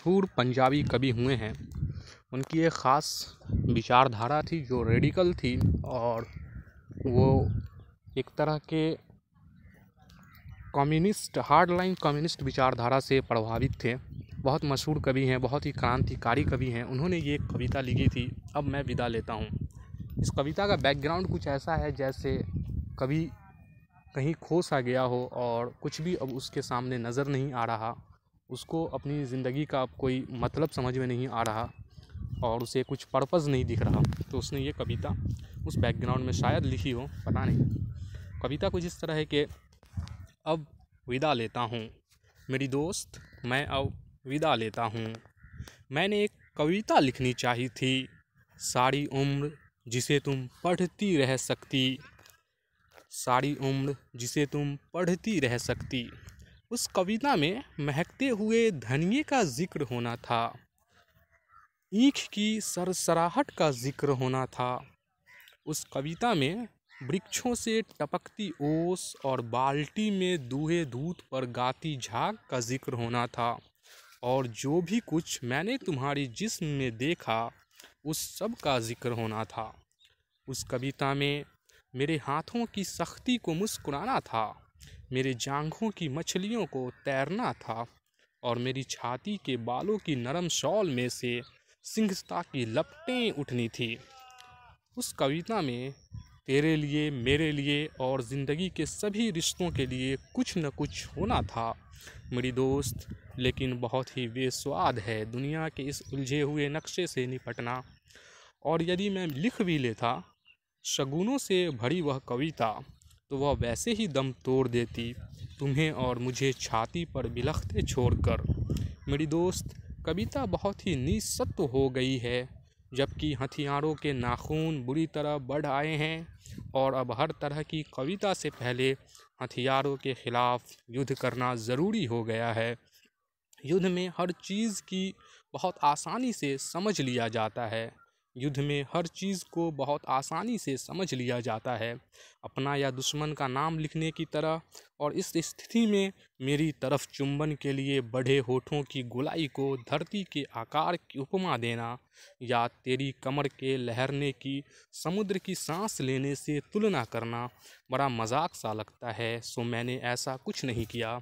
मशहूर पंजाबी कवि हुए हैं उनकी एक ख़ास विचारधारा थी जो रेडिकल थी और वो एक तरह के कम्युनिस्ट हार्ड लाइन कम्युनिस्ट विचारधारा से प्रभावित थे बहुत मशहूर कवि हैं बहुत ही क्रांतिकारी कवि हैं उन्होंने ये कविता लिखी थी अब मैं विदा लेता हूँ इस कविता का बैकग्राउंड कुछ ऐसा है जैसे कभी कहीं खो सा गया हो और कुछ भी अब उसके सामने नज़र नहीं आ रहा उसको अपनी ज़िंदगी का कोई मतलब समझ में नहीं आ रहा और उसे कुछ पर्पज़ नहीं दिख रहा तो उसने ये कविता उस बैकग्राउंड में शायद लिखी हो पता नहीं कविता कुछ इस तरह है कि अब विदा लेता हूँ मेरी दोस्त मैं अब विदा लेता हूँ मैंने एक कविता लिखनी चाहिए थी सारी उम्र जिसे तुम पढ़ती रह सकती सारी उम्र जिसे तुम पढ़ती रह सकती उस कविता में महकते हुए धनिए का जिक्र होना था ईख की सरसराहट का जिक्र होना था उस कविता में वृक्षों से टपकती ओस और बाल्टी में दूहे दूध पर गाती झाग का जिक्र होना था और जो भी कुछ मैंने तुम्हारी जिस्म में देखा उस सब का जिक्र होना था उस कविता में मेरे हाथों की सख्ती को मुस्कुराना था मेरे जांघों की मछलियों को तैरना था और मेरी छाती के बालों की नरम शॉल में से सिंहस्ता की लपटें उठनी थी उस कविता में तेरे लिए मेरे लिए और ज़िंदगी के सभी रिश्तों के लिए कुछ न कुछ होना था मेरी दोस्त लेकिन बहुत ही बेस्वाद है दुनिया के इस उलझे हुए नक्शे से निपटना और यदि मैं लिख भी लेता शगुनों से भरी वह कविता तो वह वैसे ही दम तोड़ देती तुम्हें और मुझे छाती पर बिलखते छोड़कर मेरी दोस्त कविता बहुत ही निसत्व हो गई है जबकि हथियारों के नाखून बुरी तरह बढ़ आए हैं और अब हर तरह की कविता से पहले हथियारों के ख़िलाफ़ युद्ध करना ज़रूरी हो गया है युद्ध में हर चीज़ की बहुत आसानी से समझ लिया जाता है युद्ध में हर चीज़ को बहुत आसानी से समझ लिया जाता है अपना या दुश्मन का नाम लिखने की तरह और इस स्थिति में मेरी तरफ चुंबन के लिए बढ़े होठों की गुलाई को धरती के आकार की उपमा देना या तेरी कमर के लहरने की समुद्र की सांस लेने से तुलना करना बड़ा मजाक सा लगता है सो मैंने ऐसा कुछ नहीं किया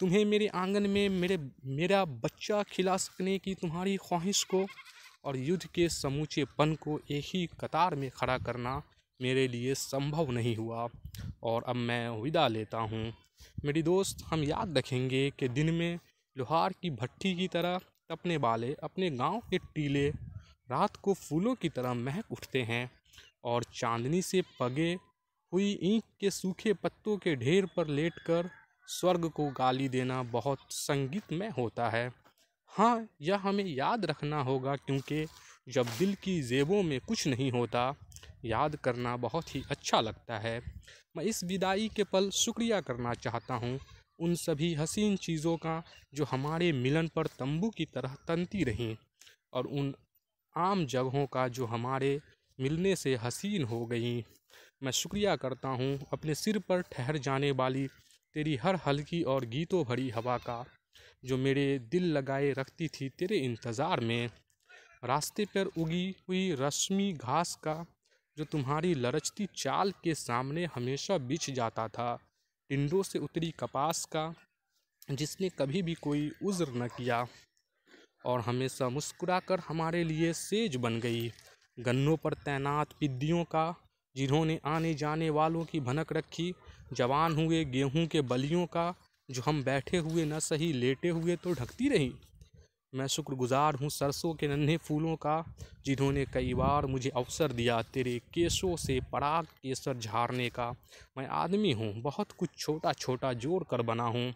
तुम्हें मेरे आंगन में मेरे मेरा बच्चा खिला सकने की तुम्हारी ख्वाहिश को और युद्ध के समूचे पन को एक ही कतार में खड़ा करना मेरे लिए संभव नहीं हुआ और अब मैं विदा लेता हूँ मेरी दोस्त हम याद रखेंगे कि दिन में लोहार की भट्टी की तरह तपने वाले अपने गांव के टीले रात को फूलों की तरह महक उठते हैं और चांदनी से पगे हुई ईंट के सूखे पत्तों के ढेर पर लेटकर स्वर्ग को गाली देना बहुत संगीतमय होता है हाँ यह हमें याद रखना होगा क्योंकि जब दिल की ज़ेबों में कुछ नहीं होता याद करना बहुत ही अच्छा लगता है मैं इस विदाई के पल शुक्रिया करना चाहता हूँ उन सभी हसीन चीज़ों का जो हमारे मिलन पर तंबू की तरह तनती रहीं और उन आम जगहों का जो हमारे मिलने से हसीन हो गई मैं शुक्रिया करता हूँ अपने सिर पर ठहर जाने वाली तेरी हर हल्की और गीतों भरी हवा का जो मेरे दिल लगाए रखती थी तेरे इंतज़ार में रास्ते पर उगी हुई रश्मि घास का जो तुम्हारी लरचती चाल के सामने हमेशा बिछ जाता था टिंडों से उतरी कपास का जिसने कभी भी कोई उज़्र न किया और हमेशा मुस्कुराकर हमारे लिए सेज बन गई गन्नों पर तैनात पिद्दियों का जिन्होंने आने जाने वालों की भनक रखी जवान हुए गेहूं के बलियों का जो हम बैठे हुए न सही लेटे हुए तो ढकती रही मैं शुक्रगुजार हूँ सरसों के नन्हे फूलों का जिन्होंने कई बार मुझे अवसर दिया तेरे केशों से पराग केसर झाड़ने का मैं आदमी हूँ बहुत कुछ छोटा छोटा जोड़ कर बना हूँ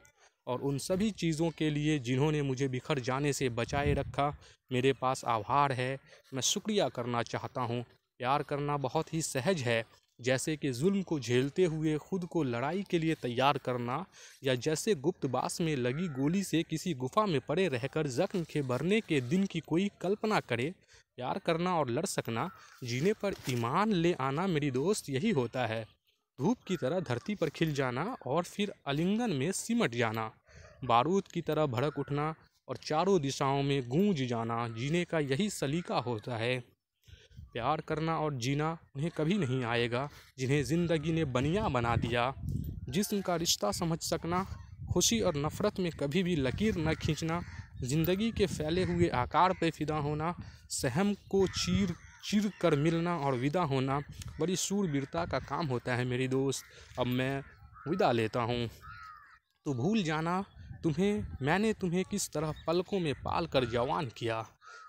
और उन सभी चीज़ों के लिए जिन्होंने मुझे बिखर जाने से बचाए रखा मेरे पास आभार है मैं शुक्रिया करना चाहता हूँ प्यार करना बहुत ही सहज है जैसे कि जुल्म को झेलते हुए खुद को लड़ाई के लिए तैयार करना या जैसे गुप्तवास में लगी गोली से किसी गुफा में पड़े रहकर जख्म के भरने के दिन की कोई कल्पना करे प्यार करना और लड़ सकना जीने पर ईमान ले आना मेरी दोस्त यही होता है धूप की तरह धरती पर खिल जाना और फिर अलिंगन में सिमट जाना बारूद की तरह भड़क उठना और चारों दिशाओं में गूंज जाना जीने का यही सलीका होता है प्यार करना और जीना उन्हें कभी नहीं आएगा जिन्हें ज़िंदगी ने बनिया बना दिया जिस्म का रिश्ता समझ सकना खुशी और नफ़रत में कभी भी लकीर न खींचना ज़िंदगी के फैले हुए आकार पर फिदा होना सहम को चीर चिर कर मिलना और विदा होना बड़ी सूरवीरता का काम होता है मेरी दोस्त अब मैं विदा लेता हूँ तो भूल जाना तुम्हें मैंने तुम्हें किस तरह पलकों में पाल कर जवान किया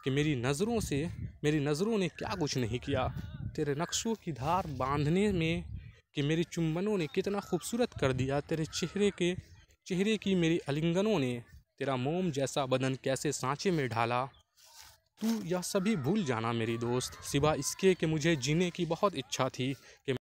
कि मेरी नज़रों से मेरी नज़रों ने क्या कुछ नहीं किया तेरे नक्शों की धार बांधने में कि मेरी चुम्बनों ने कितना खूबसूरत कर दिया तेरे चेहरे के चेहरे की मेरी अलिंगनों ने तेरा मोम जैसा बदन कैसे सांचे में ढाला तू यह सभी भूल जाना मेरी दोस्त सिवा इसके कि मुझे जीने की बहुत इच्छा थी कि